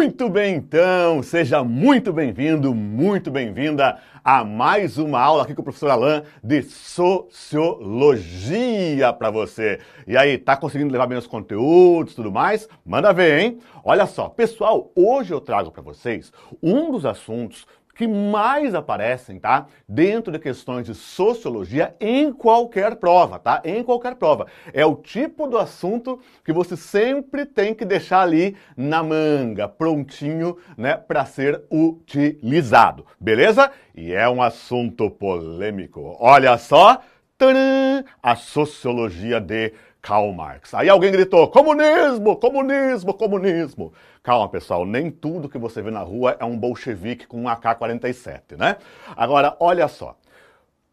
Muito bem, então, seja muito bem-vindo, muito bem-vinda a mais uma aula aqui com o professor Alain de sociologia para você. E aí, tá conseguindo levar bem os conteúdos, tudo mais? Manda ver, hein? Olha só, pessoal, hoje eu trago para vocês um dos assuntos que mais aparecem, tá? Dentro de questões de sociologia em qualquer prova, tá? Em qualquer prova. É o tipo do assunto que você sempre tem que deixar ali na manga, prontinho, né, para ser utilizado, beleza? E é um assunto polêmico. Olha só, tcharam, a sociologia de Karl Marx. Aí alguém gritou: comunismo, comunismo, comunismo. Calma, pessoal, nem tudo que você vê na rua é um bolchevique com um AK-47, né? Agora, olha só.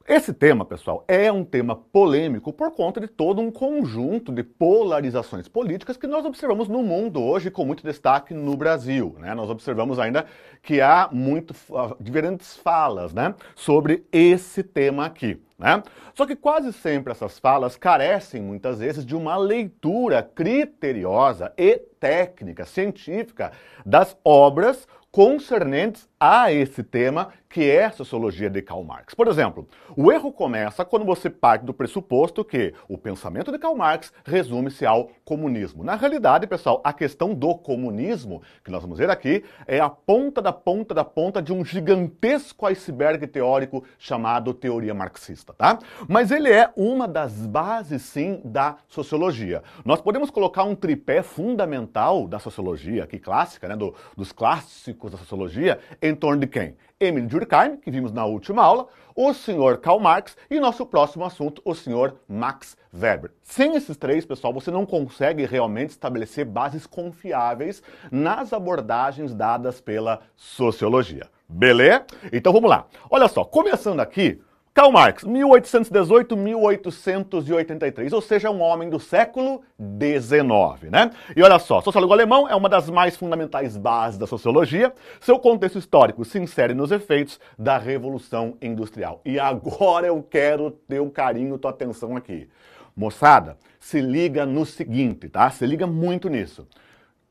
Esse tema, pessoal, é um tema polêmico por conta de todo um conjunto de polarizações políticas que nós observamos no mundo hoje, com muito destaque no Brasil. Né? Nós observamos ainda que há muito ah, diferentes falas né, sobre esse tema aqui. Né? Só que quase sempre essas falas carecem muitas vezes de uma leitura criteriosa e técnica, científica das obras concernentes a esse tema que é a sociologia de Karl Marx. Por exemplo, o erro começa quando você parte do pressuposto que o pensamento de Karl Marx resume-se ao comunismo. Na realidade, pessoal, a questão do comunismo, que nós vamos ver aqui, é a ponta da ponta da ponta de um gigantesco iceberg teórico chamado teoria marxista, tá? Mas ele é uma das bases, sim, da sociologia. Nós podemos colocar um tripé fundamental da sociologia, aqui clássica, né, do, dos clássicos da sociologia, em torno de quem? Emil Durkheim, que vimos na última aula, o senhor Karl Marx e nosso próximo assunto, o senhor Max Weber. Sem esses três, pessoal, você não consegue realmente estabelecer bases confiáveis nas abordagens dadas pela sociologia. Beleza? Então vamos lá. Olha só, começando aqui Karl Marx, 1818-1883, ou seja, um homem do século XIX, né? E olha só, sociólogo alemão é uma das mais fundamentais bases da sociologia. Seu contexto histórico se insere nos efeitos da Revolução Industrial. E agora eu quero teu carinho, tua atenção aqui. Moçada, se liga no seguinte, tá? Se liga muito nisso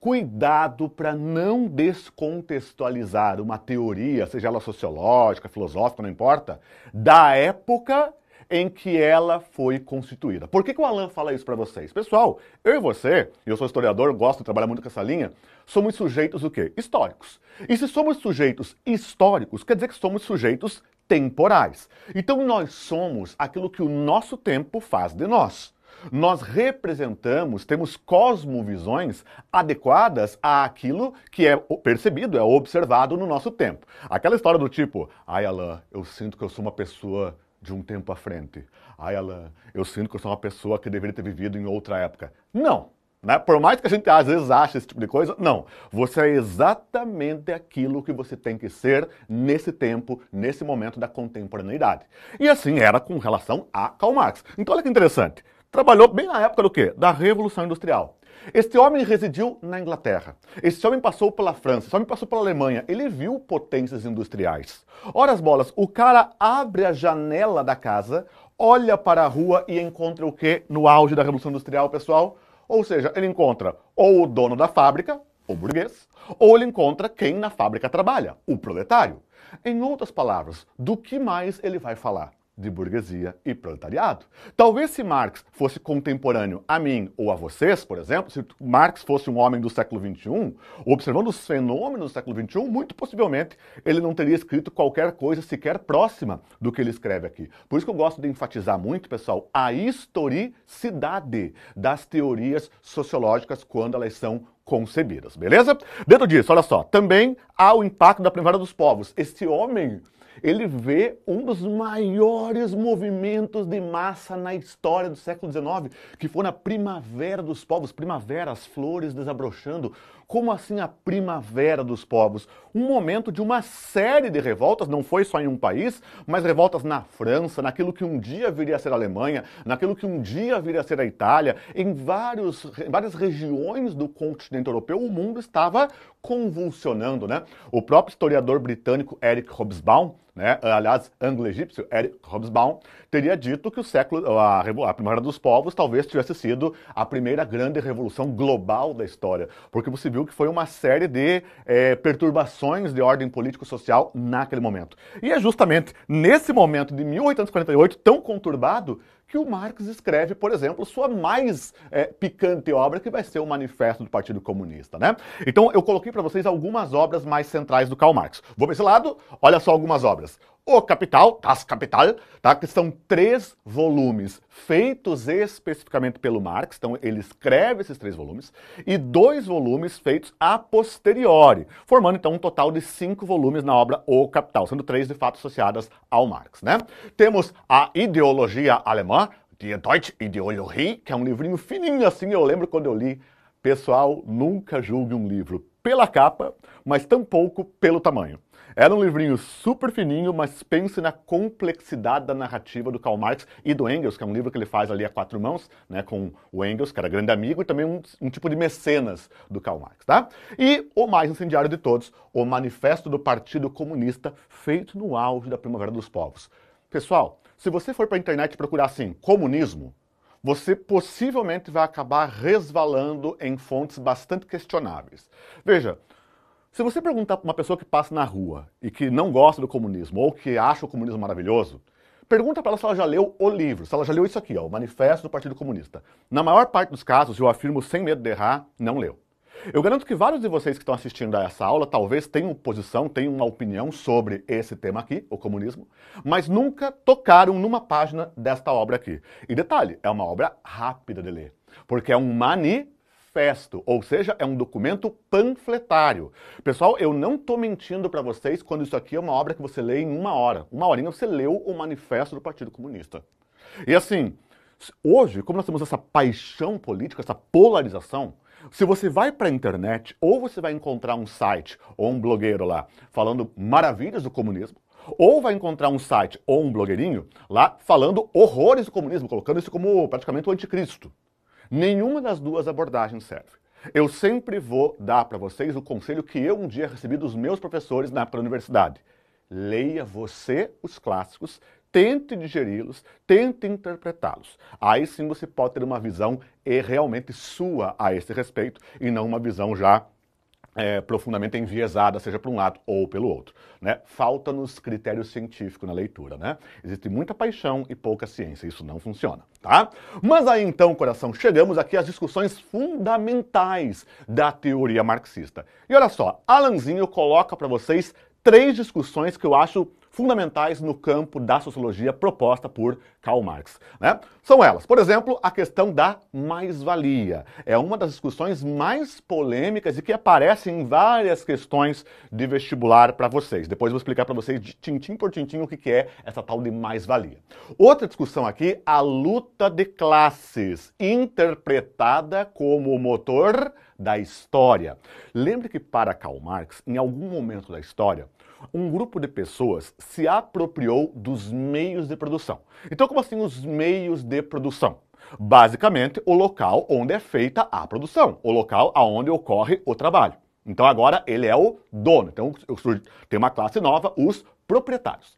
cuidado para não descontextualizar uma teoria, seja ela sociológica, filosófica, não importa, da época em que ela foi constituída. Por que, que o Alan fala isso para vocês? Pessoal, eu e você, eu sou historiador, gosto de trabalhar muito com essa linha, somos sujeitos o quê? Históricos. E se somos sujeitos históricos, quer dizer que somos sujeitos temporais. Então nós somos aquilo que o nosso tempo faz de nós. Nós representamos, temos cosmovisões adequadas àquilo que é percebido, é observado no nosso tempo. Aquela história do tipo, ai Alain, eu sinto que eu sou uma pessoa de um tempo à frente. Ai Alain, eu sinto que eu sou uma pessoa que deveria ter vivido em outra época. Não, né? Por mais que a gente às vezes ache esse tipo de coisa, não. Você é exatamente aquilo que você tem que ser nesse tempo, nesse momento da contemporaneidade. E assim era com relação a Karl Marx. Então olha que interessante. Trabalhou bem na época do quê? Da Revolução Industrial. Este homem residiu na Inglaterra. Esse homem passou pela França, esse homem passou pela Alemanha. Ele viu potências industriais. Ora as bolas, o cara abre a janela da casa, olha para a rua e encontra o quê? no auge da Revolução Industrial, pessoal? Ou seja, ele encontra ou o dono da fábrica, o burguês, ou ele encontra quem na fábrica trabalha, o proletário. Em outras palavras, do que mais ele vai falar? de burguesia e proletariado. Talvez se Marx fosse contemporâneo a mim ou a vocês, por exemplo, se Marx fosse um homem do século XXI, observando os fenômenos do século XXI, muito possivelmente ele não teria escrito qualquer coisa sequer próxima do que ele escreve aqui. Por isso que eu gosto de enfatizar muito, pessoal, a historicidade das teorias sociológicas quando elas são concebidas, beleza? Dentro disso, olha só, também há o impacto da Primavera dos Povos. Esse homem ele vê um dos maiores movimentos de massa na história do século XIX, que foi na primavera dos povos, primavera, as flores desabrochando. Como assim a primavera dos povos? Um momento de uma série de revoltas, não foi só em um país, mas revoltas na França, naquilo que um dia viria a ser a Alemanha, naquilo que um dia viria a ser a Itália, em, vários, em várias regiões do continente europeu, o mundo estava convulsionando, né? O próprio historiador britânico Eric Hobsbawm né? aliás, anglo-egípcio Eric Hobsbawm, teria dito que o século, a, a Primavera dos Povos talvez tivesse sido a primeira grande revolução global da história, porque você viu que foi uma série de é, perturbações de ordem político-social naquele momento. E é justamente nesse momento de 1848, tão conturbado, que o Marx escreve, por exemplo, sua mais é, picante obra, que vai ser o Manifesto do Partido Comunista, né? Então eu coloquei para vocês algumas obras mais centrais do Karl Marx. Vou para esse lado, olha só algumas obras. O Capital, Das Capital, tá? que são três volumes feitos especificamente pelo Marx, então ele escreve esses três volumes, e dois volumes feitos a posteriori, formando então um total de cinco volumes na obra O Capital, sendo três de fato associadas ao Marx. Né? Temos a Ideologia Alemã, Die Deutsche Ideologie, que é um livrinho fininho assim, eu lembro quando eu li. Pessoal, nunca julgue um livro pela capa, mas tampouco pelo tamanho. Era um livrinho super fininho, mas pense na complexidade da narrativa do Karl Marx e do Engels, que é um livro que ele faz ali a quatro mãos, né, com o Engels, que era grande amigo, e também um, um tipo de mecenas do Karl Marx, tá? E o mais incendiário de todos, o Manifesto do Partido Comunista, feito no auge da Primavera dos Povos. Pessoal, se você for para a internet procurar assim, comunismo, você possivelmente vai acabar resvalando em fontes bastante questionáveis. Veja, se você perguntar para uma pessoa que passa na rua e que não gosta do comunismo ou que acha o comunismo maravilhoso, pergunta para ela se ela já leu o livro, se ela já leu isso aqui, ó, o Manifesto do Partido Comunista. Na maior parte dos casos, eu afirmo sem medo de errar, não leu. Eu garanto que vários de vocês que estão assistindo a essa aula talvez tenham posição, tenham uma opinião sobre esse tema aqui, o comunismo, mas nunca tocaram numa página desta obra aqui. E detalhe, é uma obra rápida de ler, porque é um mani manifesto, ou seja, é um documento panfletário. Pessoal, eu não estou mentindo para vocês quando isso aqui é uma obra que você lê em uma hora. Uma horinha você leu o manifesto do Partido Comunista. E assim, hoje, como nós temos essa paixão política, essa polarização, se você vai para a internet, ou você vai encontrar um site ou um blogueiro lá falando maravilhas do comunismo, ou vai encontrar um site ou um blogueirinho lá falando horrores do comunismo, colocando isso como praticamente o anticristo. Nenhuma das duas abordagens serve. Eu sempre vou dar para vocês o conselho que eu um dia recebi dos meus professores na época da universidade. Leia você os clássicos, tente digeri-los, tente interpretá-los. Aí sim você pode ter uma visão realmente sua a esse respeito e não uma visão já é, profundamente enviesada, seja para um lado ou pelo outro. Né? Falta-nos critério científico na leitura. Né? Existe muita paixão e pouca ciência, isso não funciona. Tá? Mas aí então, coração, chegamos aqui às discussões fundamentais da teoria marxista. E olha só, Alanzinho coloca para vocês três discussões que eu acho fundamentais no campo da sociologia proposta por Karl Marx. Né? São elas, por exemplo, a questão da mais-valia. É uma das discussões mais polêmicas e que aparece em várias questões de vestibular para vocês. Depois eu vou explicar para vocês, de tintim por tintim, o que, que é essa tal de mais-valia. Outra discussão aqui, a luta de classes, interpretada como o motor da história. Lembre que para Karl Marx, em algum momento da história, um grupo de pessoas se apropriou dos meios de produção. Então, como assim os meios de produção? Basicamente, o local onde é feita a produção, o local aonde ocorre o trabalho. Então agora ele é o dono. Então tem uma classe nova, os proprietários.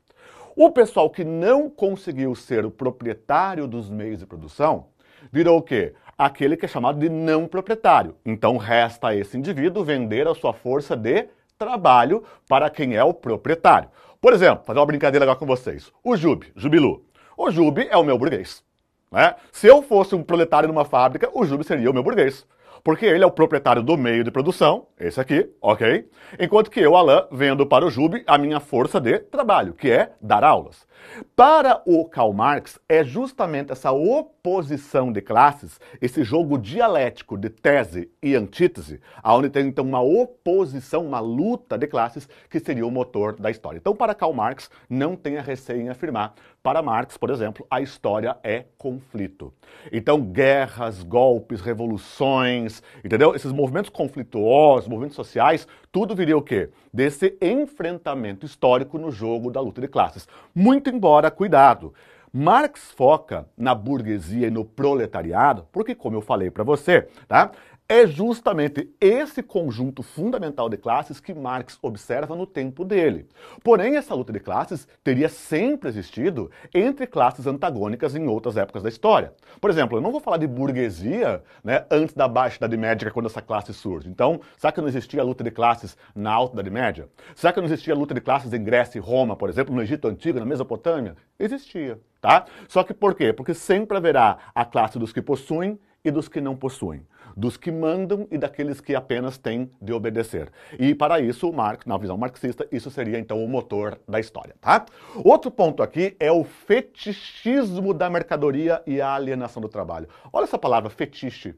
O pessoal que não conseguiu ser o proprietário dos meios de produção virou o quê? Aquele que é chamado de não proprietário. Então resta a esse indivíduo vender a sua força de trabalho para quem é o proprietário. Por exemplo, fazer uma brincadeira agora com vocês. O Jube, Jubilu. O Jube é o meu burguês. Né? Se eu fosse um proletário numa fábrica, o Jube seria o meu burguês porque ele é o proprietário do meio de produção, esse aqui, ok? Enquanto que eu, Alain, vendo para o Jube a minha força de trabalho, que é dar aulas. Para o Karl Marx, é justamente essa oposição de classes, esse jogo dialético de tese e antítese, onde tem então uma oposição, uma luta de classes, que seria o motor da história. Então, para Karl Marx, não tenha receio em afirmar para Marx, por exemplo, a história é conflito. Então, guerras, golpes, revoluções, entendeu? Esses movimentos conflituosos, movimentos sociais, tudo viria o quê? Desse enfrentamento histórico no jogo da luta de classes. Muito embora, cuidado, Marx foca na burguesia e no proletariado, porque como eu falei para você, tá? é justamente esse conjunto fundamental de classes que Marx observa no tempo dele. Porém, essa luta de classes teria sempre existido entre classes antagônicas em outras épocas da história. Por exemplo, eu não vou falar de burguesia né, antes da Baixa Idade Média, é quando essa classe surge. Então, será que não existia luta de classes na Alta Idade Média? Será que não existia luta de classes em Grécia e Roma, por exemplo, no Egito Antigo, na Mesopotâmia? Existia, tá? Só que por quê? Porque sempre haverá a classe dos que possuem e dos que não possuem dos que mandam e daqueles que apenas têm de obedecer. E para isso, Marx, na visão marxista, isso seria então o motor da história, tá? Outro ponto aqui é o fetichismo da mercadoria e a alienação do trabalho. Olha essa palavra, fetiche.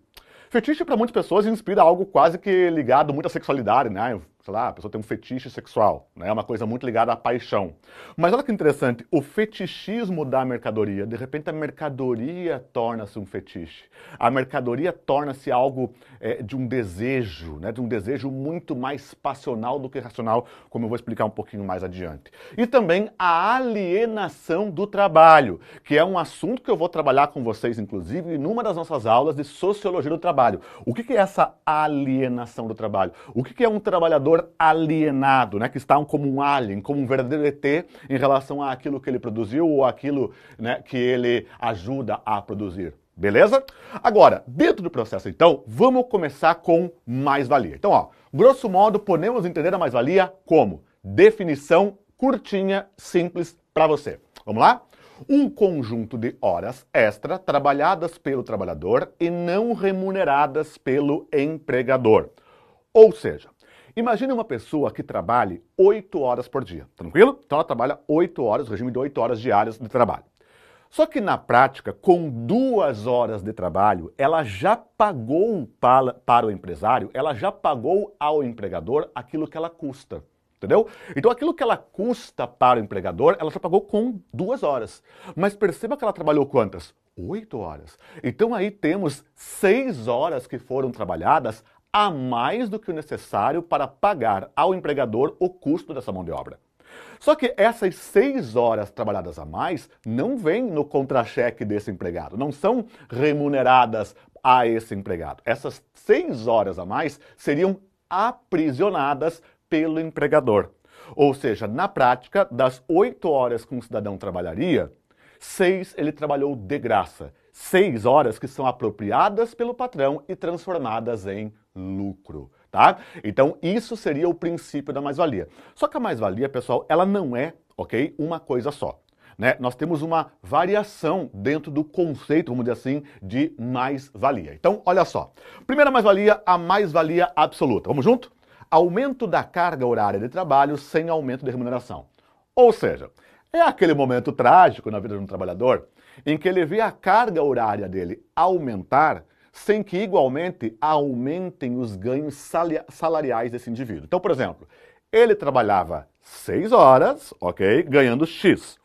Fetiche para muitas pessoas inspira algo quase que ligado muito à sexualidade, né? sei lá, a pessoa tem um fetiche sexual, né? É uma coisa muito ligada à paixão. Mas olha que interessante, o fetichismo da mercadoria, de repente a mercadoria torna-se um fetiche. A mercadoria torna-se algo é, de um desejo, né? De um desejo muito mais passional do que racional, como eu vou explicar um pouquinho mais adiante. E também a alienação do trabalho, que é um assunto que eu vou trabalhar com vocês, inclusive, numa das nossas aulas de sociologia do trabalho. O que é essa alienação do trabalho? O que é um trabalhador alienado, né, que está um, como um alien, como um verdadeiro ET em relação àquilo que ele produziu ou aquilo né, que ele ajuda a produzir. Beleza? Agora, dentro do processo, então, vamos começar com mais-valia. Então, ó, grosso modo, podemos entender a mais-valia como definição curtinha, simples para você. Vamos lá? Um conjunto de horas extra trabalhadas pelo trabalhador e não remuneradas pelo empregador. Ou seja, Imagine uma pessoa que trabalhe 8 horas por dia, tranquilo? Então ela trabalha 8 horas, regime de 8 horas diárias de trabalho. Só que na prática, com duas horas de trabalho, ela já pagou para, para o empresário, ela já pagou ao empregador aquilo que ela custa. Entendeu? Então aquilo que ela custa para o empregador, ela já pagou com duas horas. Mas perceba que ela trabalhou quantas? Oito horas. Então aí temos seis horas que foram trabalhadas a mais do que o necessário para pagar ao empregador o custo dessa mão de obra. Só que essas seis horas trabalhadas a mais não vêm no contra-cheque desse empregado, não são remuneradas a esse empregado. Essas seis horas a mais seriam aprisionadas pelo empregador. Ou seja, na prática, das oito horas que um cidadão trabalharia, seis ele trabalhou de graça. Seis horas que são apropriadas pelo patrão e transformadas em lucro, tá? Então, isso seria o princípio da mais-valia. Só que a mais-valia, pessoal, ela não é, ok, uma coisa só. Né? Nós temos uma variação dentro do conceito, vamos dizer assim, de mais-valia. Então, olha só. Primeira mais-valia, a mais-valia absoluta. Vamos junto? Aumento da carga horária de trabalho sem aumento de remuneração. Ou seja, é aquele momento trágico na vida de um trabalhador em que ele vê a carga horária dele aumentar sem que igualmente aumentem os ganhos salariais desse indivíduo. Então, por exemplo, ele trabalhava 6 horas, ok, ganhando X.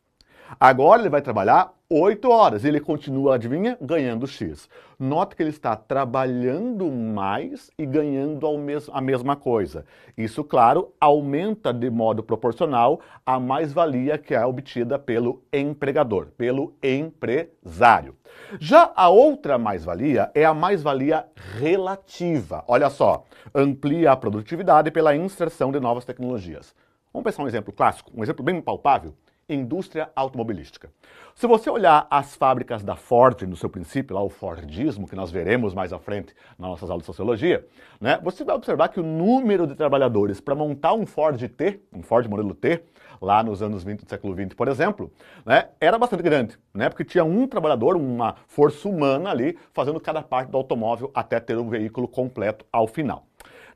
Agora ele vai trabalhar 8 horas e ele continua, adivinha, ganhando X. Nota que ele está trabalhando mais e ganhando mes a mesma coisa. Isso, claro, aumenta de modo proporcional a mais-valia que é obtida pelo empregador, pelo empresário. Já a outra mais-valia é a mais-valia relativa. Olha só, amplia a produtividade pela inserção de novas tecnologias. Vamos pensar um exemplo clássico, um exemplo bem palpável indústria automobilística. Se você olhar as fábricas da Ford no seu princípio, lá o Fordismo, que nós veremos mais à frente nas nossas aulas de sociologia, né, você vai observar que o número de trabalhadores para montar um Ford T, um Ford modelo T, lá nos anos 20 do século 20, por exemplo, né, era bastante grande, né, porque tinha um trabalhador, uma força humana ali, fazendo cada parte do automóvel até ter um veículo completo ao final.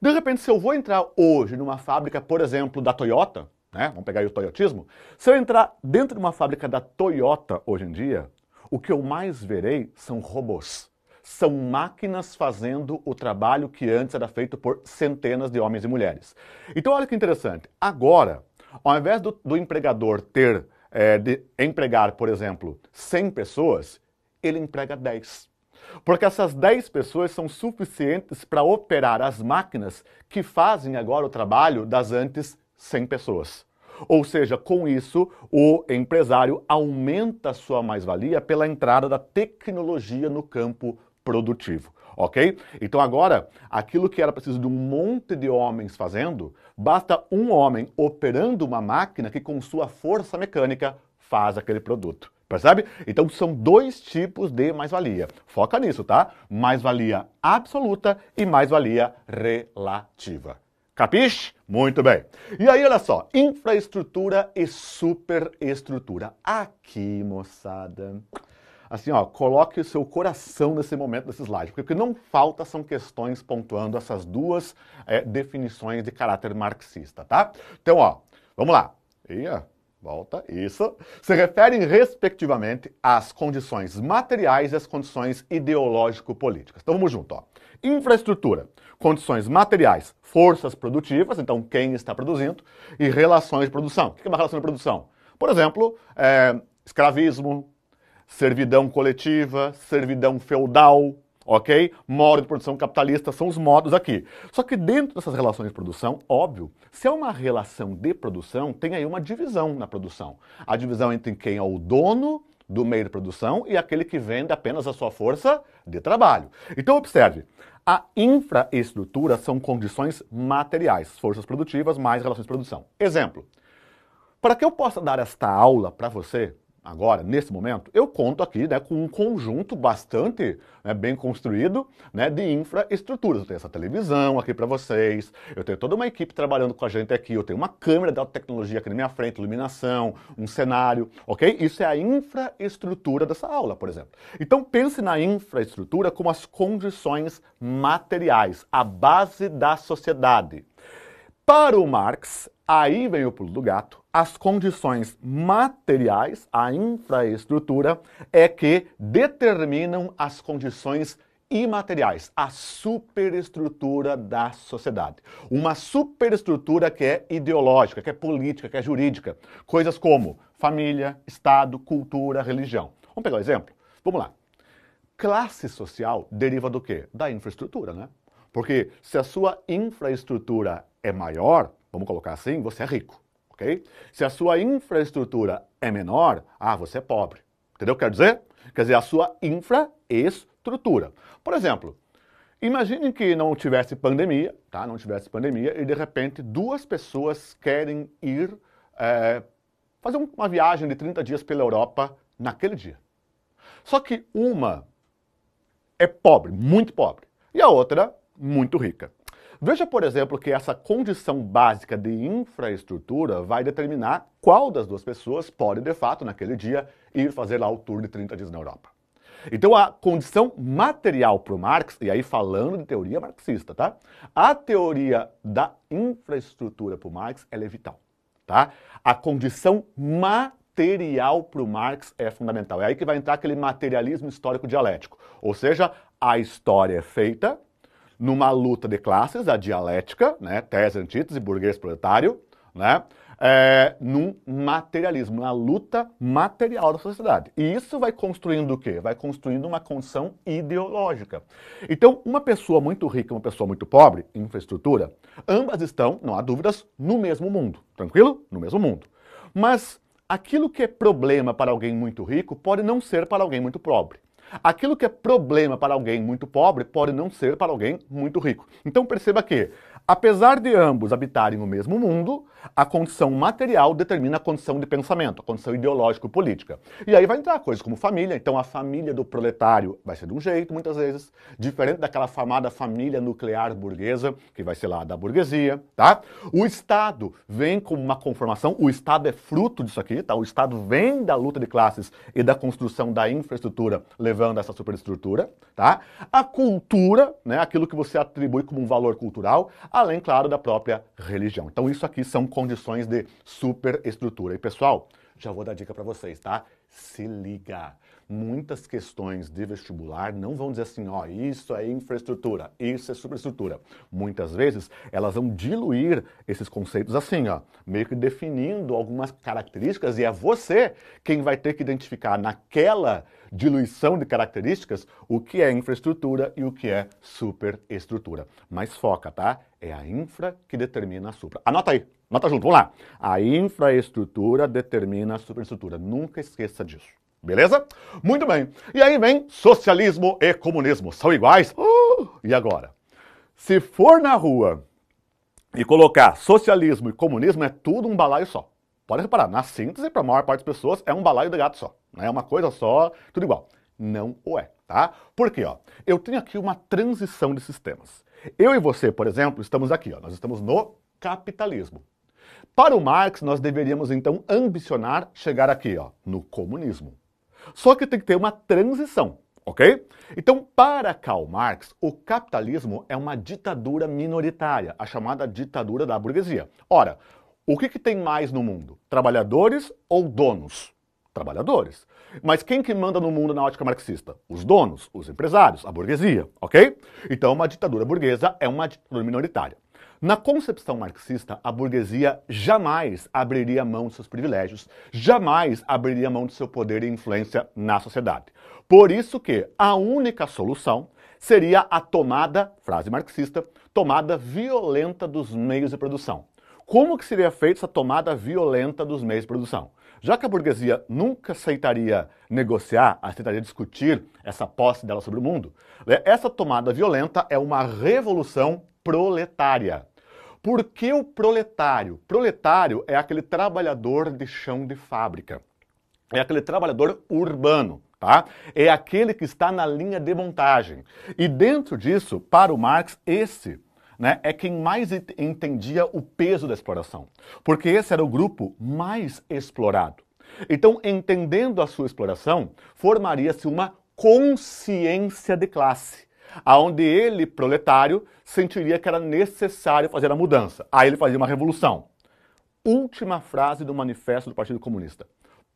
De repente, se eu vou entrar hoje numa fábrica, por exemplo, da Toyota, né? vamos pegar aí o toyotismo, se eu entrar dentro de uma fábrica da Toyota hoje em dia, o que eu mais verei são robôs. São máquinas fazendo o trabalho que antes era feito por centenas de homens e mulheres. Então, olha que interessante. Agora, ao invés do, do empregador ter é, de empregar, por exemplo, 100 pessoas, ele emprega 10. Porque essas 10 pessoas são suficientes para operar as máquinas que fazem agora o trabalho das antes 100 pessoas. Ou seja, com isso, o empresário aumenta sua mais-valia pela entrada da tecnologia no campo produtivo, ok? Então agora, aquilo que era preciso de um monte de homens fazendo, basta um homem operando uma máquina que com sua força mecânica faz aquele produto. Percebe? Então são dois tipos de mais-valia. Foca nisso, tá? Mais-valia absoluta e mais-valia relativa. Capiche? Muito bem. E aí, olha só, infraestrutura e superestrutura. Aqui, moçada. Assim, ó, coloque o seu coração nesse momento, nesse slide, porque o que não falta são questões pontuando essas duas é, definições de caráter marxista, tá? Então, ó, vamos lá. ó. Volta, isso. Se referem, respectivamente, às condições materiais e às condições ideológico-políticas. Então vamos junto, ó. Infraestrutura, condições materiais, forças produtivas, então quem está produzindo, e relações de produção. O que é uma relação de produção? Por exemplo, é, escravismo, servidão coletiva, servidão feudal, ok? Modo de produção capitalista são os modos aqui. Só que dentro dessas relações de produção, óbvio, se é uma relação de produção, tem aí uma divisão na produção. A divisão entre quem é o dono do meio de produção e aquele que vende apenas a sua força de trabalho. Então, observe, a infraestrutura são condições materiais, forças produtivas mais relações de produção. Exemplo, para que eu possa dar esta aula para você, agora, nesse momento, eu conto aqui né, com um conjunto bastante né, bem construído né, de infraestruturas. Eu tenho essa televisão aqui para vocês, eu tenho toda uma equipe trabalhando com a gente aqui, eu tenho uma câmera de alta tecnologia aqui na minha frente, iluminação, um cenário, ok? Isso é a infraestrutura dessa aula, por exemplo. Então pense na infraestrutura como as condições materiais, a base da sociedade. Para o Marx, Aí vem o pulo do gato. As condições materiais, a infraestrutura, é que determinam as condições imateriais, a superestrutura da sociedade. Uma superestrutura que é ideológica, que é política, que é jurídica. Coisas como família, Estado, cultura, religião. Vamos pegar um exemplo? Vamos lá. Classe social deriva do quê? Da infraestrutura, né? Porque se a sua infraestrutura é maior, vamos colocar assim, você é rico, ok? Se a sua infraestrutura é menor, ah, você é pobre. Entendeu o que quer dizer? Quer dizer, a sua infraestrutura. Por exemplo, imagine que não tivesse pandemia, tá? Não tivesse pandemia e de repente duas pessoas querem ir é, fazer uma viagem de 30 dias pela Europa naquele dia. Só que uma é pobre, muito pobre, e a outra muito rica. Veja, por exemplo, que essa condição básica de infraestrutura vai determinar qual das duas pessoas pode, de fato, naquele dia, ir fazer lá o tour de 30 dias na Europa. Então, a condição material para o Marx, e aí falando de teoria marxista, tá? A teoria da infraestrutura para o Marx, ela é vital, tá? A condição material para o Marx é fundamental. É aí que vai entrar aquele materialismo histórico dialético. Ou seja, a história é feita numa luta de classes, a dialética, né, tese, antítese, burguês, proletário, né, é, num materialismo, na luta material da sociedade. E isso vai construindo o quê? Vai construindo uma condição ideológica. Então, uma pessoa muito rica e uma pessoa muito pobre, infraestrutura, ambas estão, não há dúvidas, no mesmo mundo. Tranquilo? No mesmo mundo. Mas aquilo que é problema para alguém muito rico pode não ser para alguém muito pobre. Aquilo que é problema para alguém muito pobre pode não ser para alguém muito rico. Então perceba que, apesar de ambos habitarem o mesmo mundo, a condição material determina a condição de pensamento, a condição ideológico-política. E aí vai entrar coisas como família. Então, a família do proletário vai ser de um jeito, muitas vezes, diferente daquela famada família nuclear burguesa, que vai ser lá da burguesia, tá? O Estado vem com uma conformação, o Estado é fruto disso aqui, tá? O Estado vem da luta de classes e da construção da infraestrutura, levando essa superestrutura, tá? A cultura, né? Aquilo que você atribui como um valor cultural, além, claro, da própria religião. Então, isso aqui são condições de superestrutura. E pessoal, já vou dar dica para vocês, tá? Se liga. Muitas questões de vestibular não vão dizer assim, ó, isso é infraestrutura, isso é superestrutura. Muitas vezes elas vão diluir esses conceitos assim, ó, meio que definindo algumas características e é você quem vai ter que identificar naquela diluição de características o que é infraestrutura e o que é superestrutura. Mas foca, tá? É a infra que determina a supra. Anota aí, anota junto, vamos lá. A infraestrutura determina a superestrutura. Nunca esqueça disso. Beleza? Muito bem. E aí vem socialismo e comunismo. São iguais? Uh, e agora? Se for na rua e colocar socialismo e comunismo, é tudo um balaio só. Pode reparar, na síntese, para a maior parte das pessoas, é um balaio de gato só. Né? É uma coisa só, tudo igual. Não o é, tá? Porque, ó, eu tenho aqui uma transição de sistemas. Eu e você, por exemplo, estamos aqui, ó, nós estamos no capitalismo. Para o Marx, nós deveríamos então ambicionar chegar aqui, ó, no comunismo. Só que tem que ter uma transição, ok? Então, para Karl Marx, o capitalismo é uma ditadura minoritária, a chamada ditadura da burguesia. Ora, o que, que tem mais no mundo? Trabalhadores ou donos? Trabalhadores. Mas quem que manda no mundo na ótica marxista? Os donos, os empresários, a burguesia, ok? Então uma ditadura burguesa é uma ditadura minoritária. Na concepção marxista, a burguesia jamais abriria mão de seus privilégios, jamais abriria mão de seu poder e influência na sociedade. Por isso que a única solução seria a tomada, frase marxista, tomada violenta dos meios de produção. Como que seria feita essa tomada violenta dos meios de produção? Já que a burguesia nunca aceitaria negociar, aceitaria discutir essa posse dela sobre o mundo, né, essa tomada violenta é uma revolução proletária. Por que o proletário? Proletário é aquele trabalhador de chão de fábrica. É aquele trabalhador urbano, tá? É aquele que está na linha de montagem. E dentro disso, para o Marx, esse né, é quem mais entendia o peso da exploração, porque esse era o grupo mais explorado. Então, entendendo a sua exploração, formaria-se uma consciência de classe, aonde ele, proletário, sentiria que era necessário fazer a mudança. Aí ele fazia uma revolução. Última frase do manifesto do Partido Comunista.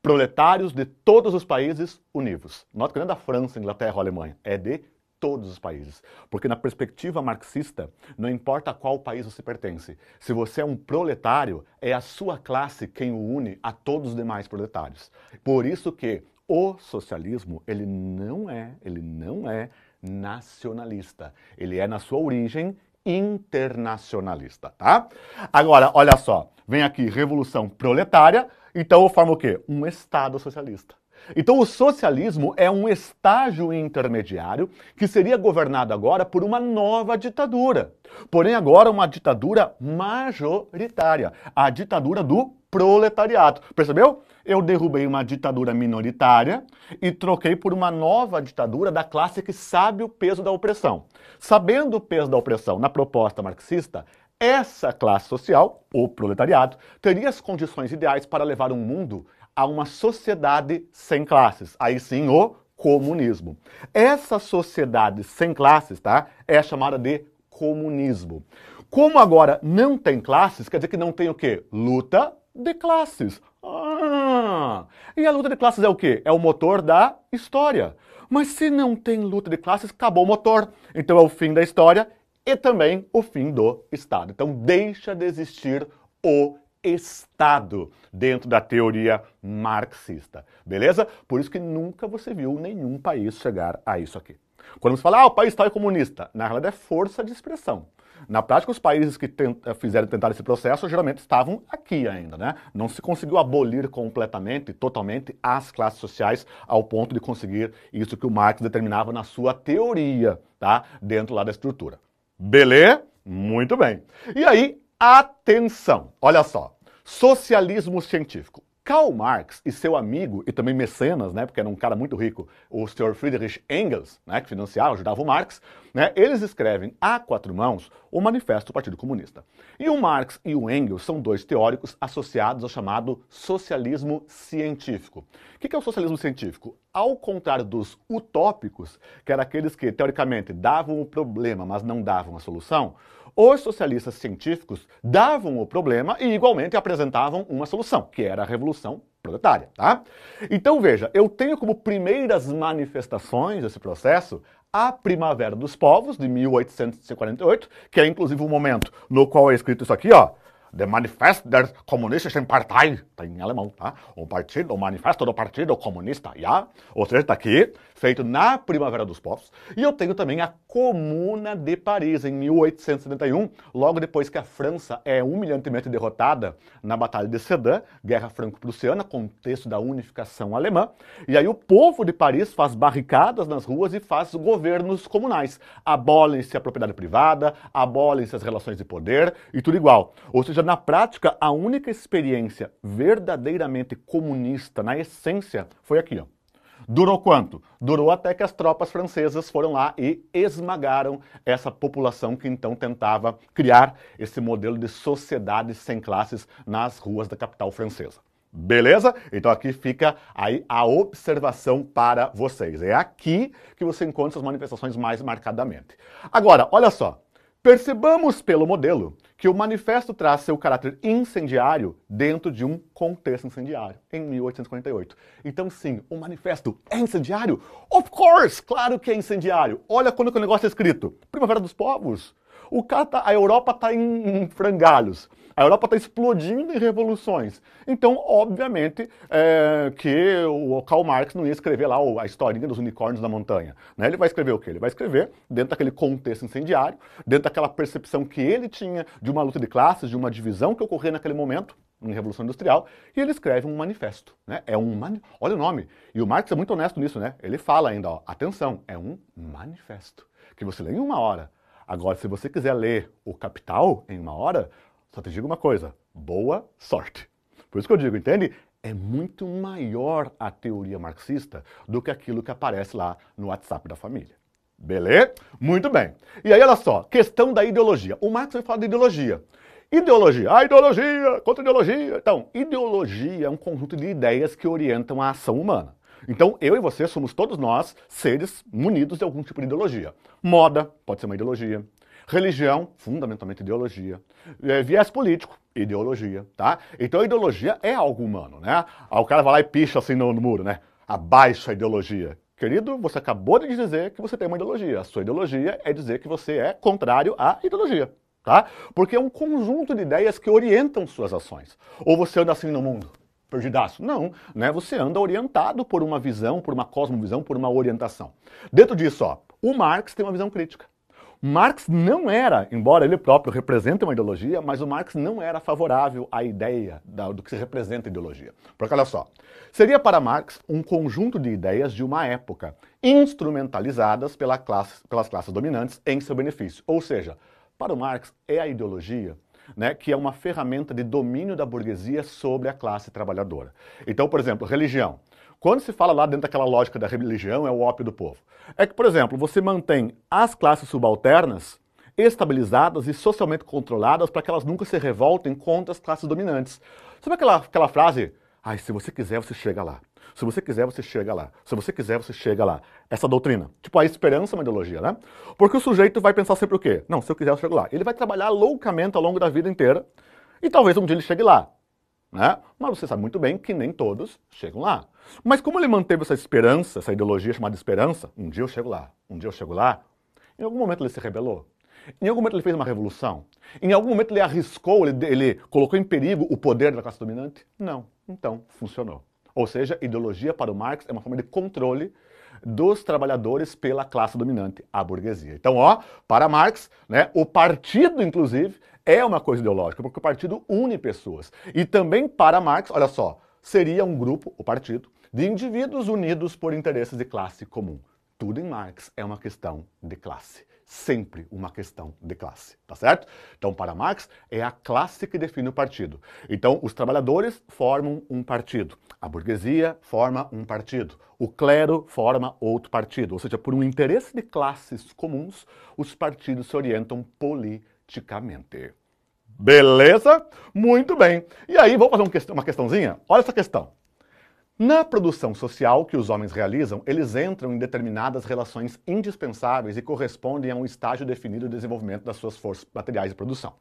Proletários de todos os países univos. Nota que não é da França, Inglaterra ou Alemanha, é de todos os países. Porque na perspectiva marxista, não importa a qual país você pertence. Se você é um proletário, é a sua classe quem o une a todos os demais proletários. Por isso que o socialismo, ele não é, ele não é nacionalista. Ele é na sua origem internacionalista, tá? Agora, olha só, vem aqui revolução proletária, então eu formo o quê? Um estado socialista. Então, o socialismo é um estágio intermediário que seria governado agora por uma nova ditadura. Porém, agora uma ditadura majoritária a ditadura do proletariado. Percebeu? Eu derrubei uma ditadura minoritária e troquei por uma nova ditadura da classe que sabe o peso da opressão. Sabendo o peso da opressão na proposta marxista, essa classe social, o proletariado, teria as condições ideais para levar um mundo a uma sociedade sem classes. Aí sim, o comunismo. Essa sociedade sem classes, tá? É chamada de comunismo. Como agora não tem classes, quer dizer que não tem o quê? Luta de classes. Ah, e a luta de classes é o quê? É o motor da história. Mas se não tem luta de classes, acabou o motor. Então é o fim da história e também o fim do Estado. Então deixa de existir o Estado dentro da teoria marxista, beleza? Por isso que nunca você viu nenhum país chegar a isso aqui. Quando você fala, ah, o país está é comunista, na realidade é força de expressão. Na prática, os países que tent eh, fizeram tentar esse processo geralmente estavam aqui ainda, né? Não se conseguiu abolir completamente, totalmente, as classes sociais ao ponto de conseguir isso que o Marx determinava na sua teoria, tá? Dentro lá da estrutura. Beleza? Muito bem. E aí, Atenção! Olha só. Socialismo científico. Karl Marx e seu amigo, e também mecenas, né, porque era um cara muito rico, o Sr. Friedrich Engels, né, que financiava, ajudava o Marx, né, eles escrevem a quatro mãos o Manifesto do Partido Comunista. E o Marx e o Engels são dois teóricos associados ao chamado socialismo científico. O que é o socialismo científico? Ao contrário dos utópicos, que eram aqueles que, teoricamente, davam o problema, mas não davam a solução, os socialistas científicos davam o problema e igualmente apresentavam uma solução, que era a revolução proletária, tá? Então veja, eu tenho como primeiras manifestações desse processo a Primavera dos Povos de 1848, que é inclusive o momento no qual é escrito isso aqui, ó. The Manifest der Kommunistischen Partei, Está em alemão, tá? O partido, o manifesto do Partido Comunista, já? Yeah? Ou seja, está aqui, feito na Primavera dos Povos. E eu tenho também a Comuna de Paris, em 1871, logo depois que a França é humilhantemente derrotada na Batalha de Sedan, Guerra Franco-Prussiana, contexto da unificação alemã. E aí o povo de Paris faz barricadas nas ruas e faz governos comunais. Abolem-se a propriedade privada, abolem-se as relações de poder e tudo igual. Ou seja, na prática, a única experiência verdadeiramente comunista, na essência, foi aqui. Ó. Durou quanto? Durou até que as tropas francesas foram lá e esmagaram essa população que então tentava criar esse modelo de sociedade sem classes nas ruas da capital francesa. Beleza? Então aqui fica aí a observação para vocês. É aqui que você encontra as manifestações mais marcadamente. Agora, olha só, Percebamos pelo modelo que o manifesto traz seu caráter incendiário dentro de um contexto incendiário, em 1848. Então, sim, o manifesto é incendiário? Of course! Claro que é incendiário! Olha quando que o negócio é escrito. Primavera dos Povos. O cara tá, a Europa está em, em frangalhos. A Europa está explodindo em revoluções. Então, obviamente, é, que o Karl Marx não ia escrever lá a historinha dos unicórnios da montanha. Né? Ele vai escrever o quê? Ele vai escrever dentro daquele contexto incendiário, dentro daquela percepção que ele tinha de uma luta de classes, de uma divisão que ocorria naquele momento, em Revolução Industrial, e ele escreve um manifesto. Né? É um mani... Olha o nome. E o Marx é muito honesto nisso, né? Ele fala ainda, ó, atenção, é um manifesto, que você lê em uma hora. Agora, se você quiser ler O Capital em uma hora, só te digo uma coisa: boa sorte. Por isso que eu digo, entende? É muito maior a teoria marxista do que aquilo que aparece lá no WhatsApp da família. Beleza? Muito bem. E aí, olha só, questão da ideologia. O Marx vai falar de ideologia. Ideologia, a ah, ideologia, contra a ideologia. Então, ideologia é um conjunto de ideias que orientam a ação humana. Então, eu e você somos todos nós seres munidos de algum tipo de ideologia. Moda pode ser uma ideologia. Religião, fundamentalmente ideologia. É, viés político, ideologia, tá? Então a ideologia é algo humano, né? Aí o cara vai lá e picha assim no, no muro, né? Abaixa a ideologia. Querido, você acabou de dizer que você tem uma ideologia. A sua ideologia é dizer que você é contrário à ideologia. Tá? Porque é um conjunto de ideias que orientam suas ações. Ou você anda assim no mundo, perdidaço? Não, né? Você anda orientado por uma visão, por uma cosmovisão, por uma orientação. Dentro disso, ó, o Marx tem uma visão crítica. Marx não era, embora ele próprio represente uma ideologia, mas o Marx não era favorável à ideia da, do que se representa a ideologia. Porque olha só, seria para Marx um conjunto de ideias de uma época instrumentalizadas pela classe, pelas classes dominantes em seu benefício. Ou seja, para o Marx é a ideologia né, que é uma ferramenta de domínio da burguesia sobre a classe trabalhadora. Então, por exemplo, religião. Quando se fala lá dentro daquela lógica da religião, é o ópio do povo. É que, por exemplo, você mantém as classes subalternas estabilizadas e socialmente controladas para que elas nunca se revoltem contra as classes dominantes. Sabe aquela, aquela frase? Ai, se você quiser, você chega lá. Se você quiser, você chega lá. Se você quiser, você chega lá. Essa doutrina. Tipo, a esperança é uma ideologia, né? Porque o sujeito vai pensar sempre o quê? Não, se eu quiser, eu chego lá. Ele vai trabalhar loucamente ao longo da vida inteira e talvez um dia ele chegue lá. Né? Mas você sabe muito bem que nem todos chegam lá. Mas como ele manteve essa esperança, essa ideologia chamada esperança, um dia eu chego lá, um dia eu chego lá, em algum momento ele se rebelou. Em algum momento ele fez uma revolução. Em algum momento ele arriscou, ele, ele colocou em perigo o poder da classe dominante? Não. Então, funcionou. Ou seja, ideologia para o Marx é uma forma de controle dos trabalhadores pela classe dominante, a burguesia. Então, ó, para Marx, né, o partido, inclusive, é uma coisa ideológica, porque o partido une pessoas. E também para Marx, olha só, seria um grupo, o partido, de indivíduos unidos por interesses de classe comum. Tudo em Marx é uma questão de classe. Sempre uma questão de classe, tá certo? Então, para Marx, é a classe que define o partido. Então, os trabalhadores formam um partido, a burguesia forma um partido, o clero forma outro partido. Ou seja, por um interesse de classes comuns, os partidos se orientam politicamente praticamente. Beleza? Muito bem. E aí, vamos fazer um quest uma questãozinha? Olha essa questão. Na produção social que os homens realizam, eles entram em determinadas relações indispensáveis e correspondem a um estágio definido do desenvolvimento das suas forças materiais de produção.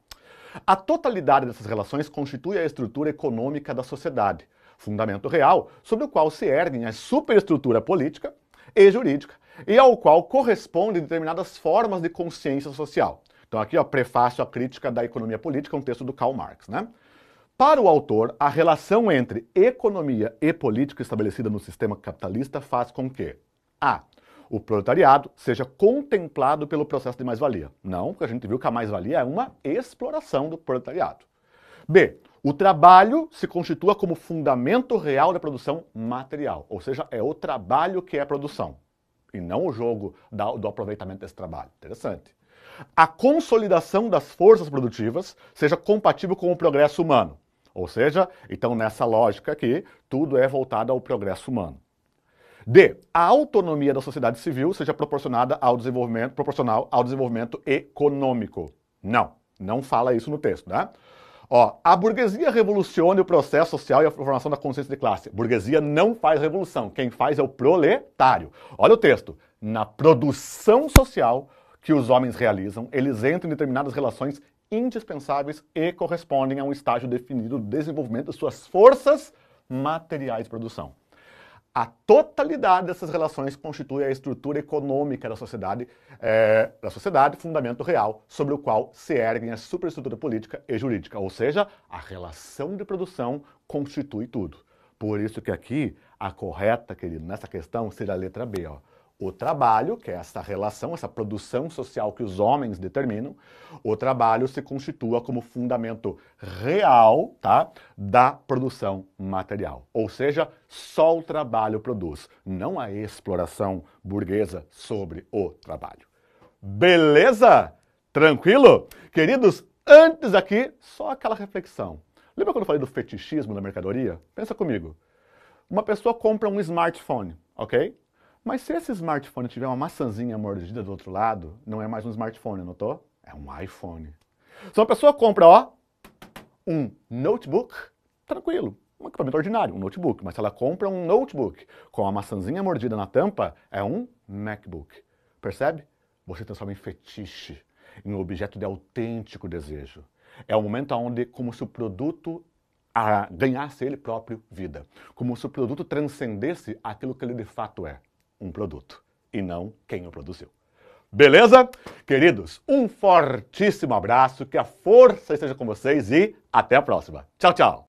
A totalidade dessas relações constitui a estrutura econômica da sociedade, fundamento real sobre o qual se erguem a superestrutura política e jurídica e ao qual correspondem determinadas formas de consciência social. Então aqui, ó, prefácio à crítica da economia política, um texto do Karl Marx, né? Para o autor, a relação entre economia e política estabelecida no sistema capitalista faz com que a o proletariado seja contemplado pelo processo de mais-valia. Não, porque a gente viu que a mais-valia é uma exploração do proletariado. B. O trabalho se constitua como fundamento real da produção material, ou seja, é o trabalho que é a produção, e não o jogo da, do aproveitamento desse trabalho. Interessante a consolidação das forças produtivas seja compatível com o progresso humano. Ou seja, então nessa lógica aqui, tudo é voltado ao progresso humano. D. A autonomia da sociedade civil seja proporcionada ao desenvolvimento, proporcional ao desenvolvimento econômico. Não, não fala isso no texto, né? Ó, a burguesia revoluciona o processo social e a formação da consciência de classe. Burguesia não faz revolução, quem faz é o proletário. Olha o texto. Na produção social, que os homens realizam, eles entram em determinadas relações indispensáveis e correspondem a um estágio definido do desenvolvimento de suas forças materiais de produção. A totalidade dessas relações constitui a estrutura econômica da sociedade, é, da sociedade, fundamento real sobre o qual se erguem a superestrutura política e jurídica. Ou seja, a relação de produção constitui tudo. Por isso que aqui a correta, querido, nessa questão seria a letra B. Ó o trabalho, que é essa relação, essa produção social que os homens determinam, o trabalho se constitua como fundamento real tá, da produção material. Ou seja, só o trabalho produz, não a exploração burguesa sobre o trabalho. Beleza? Tranquilo? Queridos, antes aqui, só aquela reflexão. Lembra quando eu falei do fetichismo da mercadoria? Pensa comigo. Uma pessoa compra um smartphone, ok? Mas se esse smartphone tiver uma maçãzinha mordida do outro lado, não é mais um smartphone, notou? É um iPhone. Se uma pessoa compra, ó, um notebook, tranquilo, um equipamento ordinário, um notebook. Mas se ela compra um notebook com a maçãzinha mordida na tampa, é um MacBook. Percebe? Você transforma em fetiche, em um objeto de autêntico desejo. É o momento onde, como se o produto ah, ganhasse ele próprio vida, como se o produto transcendesse aquilo que ele de fato é um produto e não quem o produziu. Beleza? Queridos, um fortíssimo abraço, que a força esteja com vocês e até a próxima. Tchau, tchau!